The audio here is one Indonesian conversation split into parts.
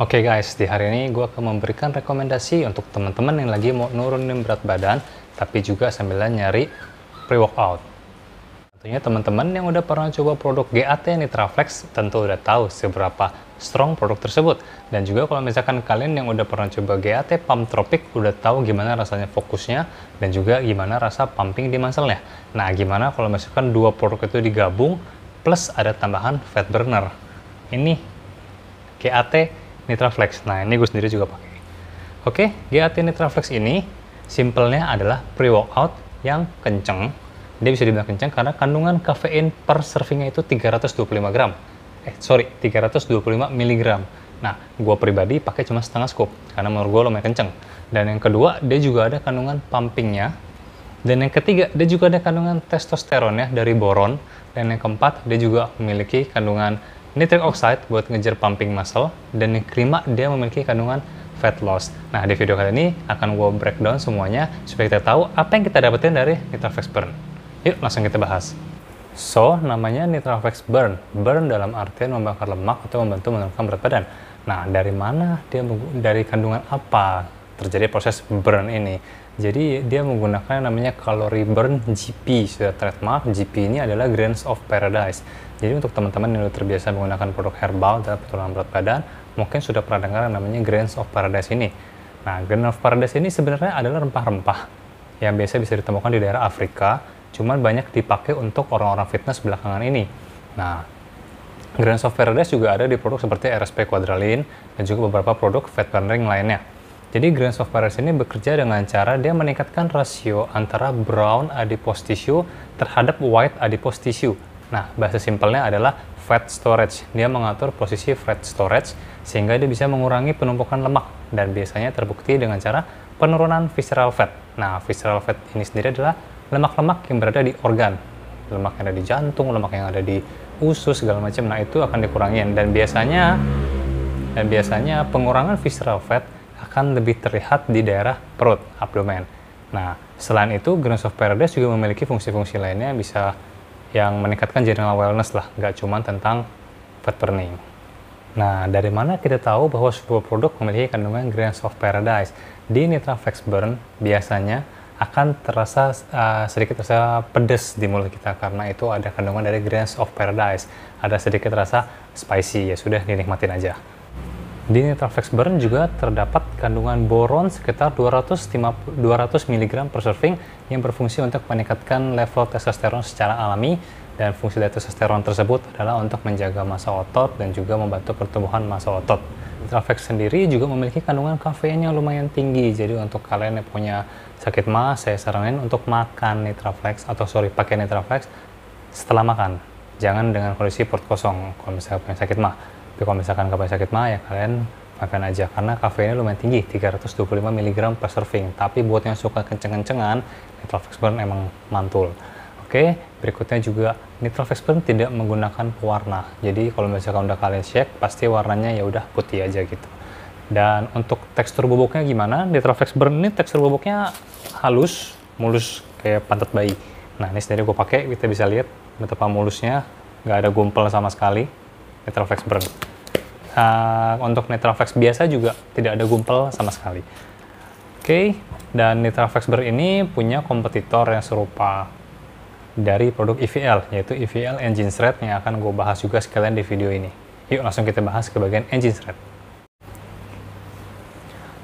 Oke okay guys, di hari ini gue akan memberikan rekomendasi untuk teman-teman yang lagi mau nurunin berat badan, tapi juga sambil nyari pre-workout. Tentunya teman-teman yang udah pernah coba produk GAT Nitraflex tentu udah tahu seberapa strong produk tersebut. Dan juga kalau misalkan kalian yang udah pernah coba GAT Pump Tropic udah tahu gimana rasanya fokusnya dan juga gimana rasa pumping di muscle-nya. Nah gimana kalau misalkan dua produk itu digabung plus ada tambahan fat burner. Ini GAT Nitraflex. Nah, ini gue sendiri juga pakai. Oke, GAT Nitraflex ini simpelnya adalah pre-workout yang kenceng. Dia bisa dibilang kenceng karena kandungan kafein per servingnya itu 325 gram. Eh, sorry, 325 miligram. Nah, gue pribadi pakai cuma setengah scoop karena menurut gue lumayan kenceng. Dan yang kedua, dia juga ada kandungan pumpingnya. Dan yang ketiga, dia juga ada kandungan testosteron ya dari boron. Dan yang keempat, dia juga memiliki kandungan nitric oxide buat ngejar pumping muscle, dan yang kelima dia memiliki kandungan fat loss. Nah, di video kali ini akan gue breakdown semuanya supaya kita tahu apa yang kita dapetin dari nitroflex burn. Yuk, langsung kita bahas. So, namanya nitroflex burn. Burn dalam artian membakar lemak atau membantu menurunkan berat badan. Nah, dari mana dia dari kandungan apa terjadi proses burn ini? Jadi dia menggunakan yang namanya calorie burn GP sudah trademark. GP ini adalah grains of paradise. Jadi untuk teman-teman yang sudah terbiasa menggunakan produk herbal dalam penurunan berat badan, mungkin sudah pernah dengar yang namanya grains of paradise ini. Nah, Grains of paradise ini sebenarnya adalah rempah-rempah yang biasa bisa ditemukan di daerah Afrika, cuman banyak dipakai untuk orang-orang fitness belakangan ini. Nah, grains of paradise juga ada di produk seperti RSP Quadralin dan juga beberapa produk fat burning lainnya. Jadi Grains of Paris ini bekerja dengan cara dia meningkatkan rasio antara brown adipose tissue terhadap white adipose tissue. Nah, bahasa simpelnya adalah fat storage. Dia mengatur posisi fat storage sehingga dia bisa mengurangi penumpukan lemak dan biasanya terbukti dengan cara penurunan visceral fat. Nah, visceral fat ini sendiri adalah lemak-lemak yang berada di organ. Lemak yang ada di jantung, lemak yang ada di usus segala macam. Nah, itu akan dikurangin dan biasanya dan biasanya pengurangan visceral fat akan lebih terlihat di daerah perut, abdomen. Nah, selain itu, Grains of Paradise juga memiliki fungsi-fungsi lainnya yang bisa yang meningkatkan general wellness lah, nggak cuma tentang fat burning. Nah, dari mana kita tahu bahwa sebuah produk memiliki kandungan Grains of Paradise? Di Nitra Flex Burn, biasanya akan terasa uh, sedikit terasa pedas di mulut kita karena itu ada kandungan dari Grains of Paradise. Ada sedikit rasa spicy, ya sudah dinikmatin aja. Di nitroflex burn juga terdapat kandungan boron sekitar 250, 200 mg per serving yang berfungsi untuk meningkatkan level testosteron secara alami dan fungsi dari testosteron tersebut adalah untuk menjaga massa otot dan juga membantu pertumbuhan massa otot. Nitroflex sendiri juga memiliki kandungan kafein yang lumayan tinggi, jadi untuk kalian yang punya sakit ma saya saranin untuk makan nitroflex atau sorry pakai nitroflex setelah makan. Jangan dengan kondisi perut kosong kalau misalnya punya sakit mah tapi kalau misalkan kalian sakit mah ya kalian makan aja karena kafeinnya lumayan tinggi 325 mg per serving tapi buat yang suka kenceng-kencengan nitral emang mantul oke berikutnya juga nitral tidak menggunakan pewarna jadi kalau misalkan udah kalian cek pasti warnanya ya udah putih aja gitu dan untuk tekstur bubuknya gimana nitral Burn ini tekstur bubuknya halus mulus kayak pantat bayi nah ini sendiri gue pakai kita bisa lihat betapa mulusnya nggak ada gumpel sama sekali Netraflex burn. Uh, ah, untuk Netraflex biasa juga tidak ada gumpel sama sekali. Oke, okay. dan Netraflex burn ini punya kompetitor yang serupa dari produk EVL, yaitu EVL Engine Thread yang akan gue bahas juga sekalian di video ini. Yuk langsung kita bahas ke bagian Engine Thread.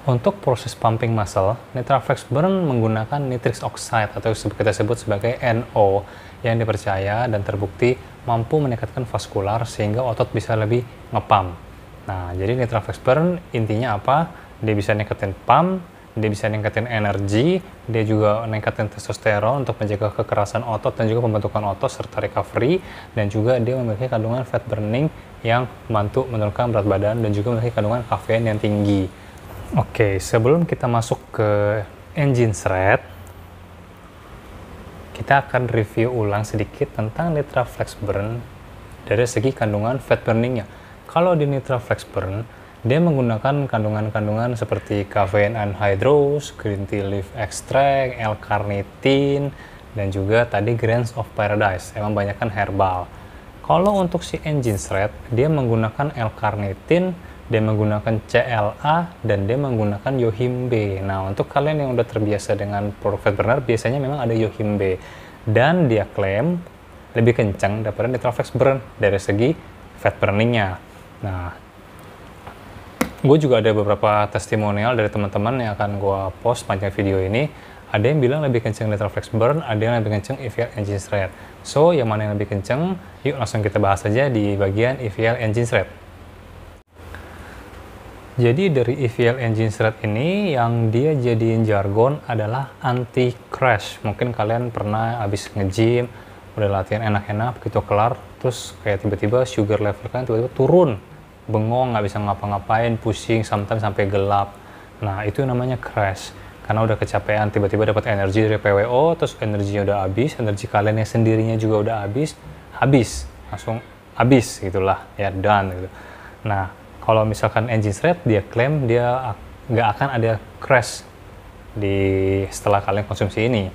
Untuk proses pumping muscle, Nitraflex Burn menggunakan nitrix oxide atau kita sebut sebagai NO yang dipercaya dan terbukti mampu meningkatkan vaskular sehingga otot bisa lebih ngepam. Nah, jadi nitral flex burn intinya apa? Dia bisa ningkatin pump, dia bisa ningkatin energi, dia juga meningkatkan testosteron untuk menjaga kekerasan otot dan juga pembentukan otot serta recovery dan juga dia memiliki kandungan fat burning yang membantu menurunkan berat badan dan juga memiliki kandungan kafein yang tinggi. Oke, okay, sebelum kita masuk ke engine thread, kita akan review ulang sedikit tentang Nitra Flex burn dari segi kandungan fat burningnya. Kalau di Nitra Flex burn, dia menggunakan kandungan-kandungan seperti kafein anhydrous, green tea leaf extract, L-carnitin, dan juga tadi grains of paradise, emang banyakkan herbal. Kalau untuk si engine shred, dia menggunakan L-carnitin dia menggunakan CLA dan dia menggunakan Yohimbe. Nah, untuk kalian yang udah terbiasa dengan Prophet Burner, biasanya memang ada Yohimbe. Dan dia klaim lebih kencang daripada Nitroflex Burn dari segi fat burningnya. Nah, gue juga ada beberapa testimonial dari teman-teman yang akan gue post panjang video ini. Ada yang bilang lebih kencang Nitroflex Burn, ada yang lebih kencang EVL Engine Shred. So, yang mana yang lebih kencang? Yuk langsung kita bahas aja di bagian EVL Engine Shred. Jadi dari EVL engine strut ini yang dia jadiin jargon adalah anti crash. Mungkin kalian pernah habis nge-gym, udah latihan enak-enak, begitu kelar, terus kayak tiba-tiba sugar level kalian tiba-tiba turun, bengong, nggak bisa ngapa-ngapain, pusing, sometimes sampai gelap. Nah itu namanya crash. Karena udah kecapean, tiba-tiba dapat energi dari PWO, terus energinya udah habis, energi kalian yang sendirinya juga udah habis, habis, langsung habis gitulah, ya done gitu. Nah kalau misalkan engine thread dia klaim dia nggak akan ada crash di setelah kalian konsumsi ini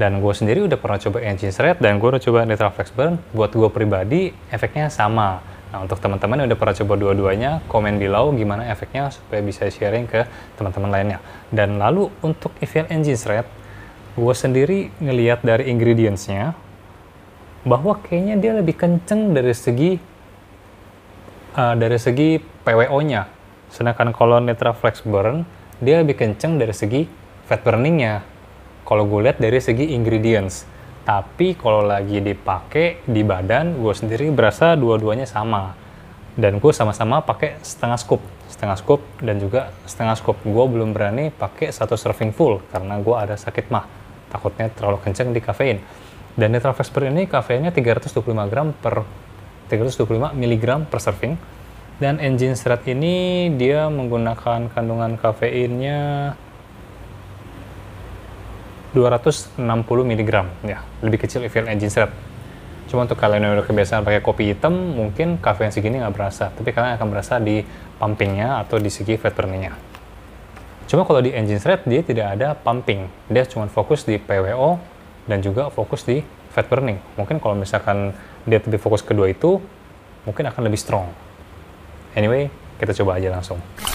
dan gue sendiri udah pernah coba engine thread dan gue udah coba nitro flex burn buat gue pribadi efeknya sama nah untuk teman-teman yang udah pernah coba dua-duanya komen di low gimana efeknya supaya bisa sharing ke teman-teman lainnya dan lalu untuk event engine thread gue sendiri ngelihat dari ingredientsnya bahwa kayaknya dia lebih kenceng dari segi uh, dari segi PWO-nya. Sedangkan kalau flex Burn, dia lebih kenceng dari segi fat burning-nya. Kalau gue lihat dari segi ingredients. Tapi kalau lagi dipakai di badan, gue sendiri berasa dua-duanya sama. Dan gue sama-sama pakai setengah scoop, setengah scoop dan juga setengah scoop. Gue belum berani pakai satu serving full karena gue ada sakit mah. Takutnya terlalu kenceng di kafein. Dan flex Burn ini kafeinnya 325 gram per 325 mg per serving dan engine serat ini dia menggunakan kandungan kafeinnya 260 mg ya lebih kecil evil engine serat cuma untuk kalian yang udah kebiasaan pakai kopi hitam mungkin kafein segini nggak berasa tapi kalian akan berasa di pumpingnya atau di segi fat burningnya cuma kalau di engine serat dia tidak ada pumping dia cuma fokus di PWO dan juga fokus di fat burning. Mungkin kalau misalkan dia lebih fokus kedua itu, mungkin akan lebih strong. Anyway, kita coba aja langsung.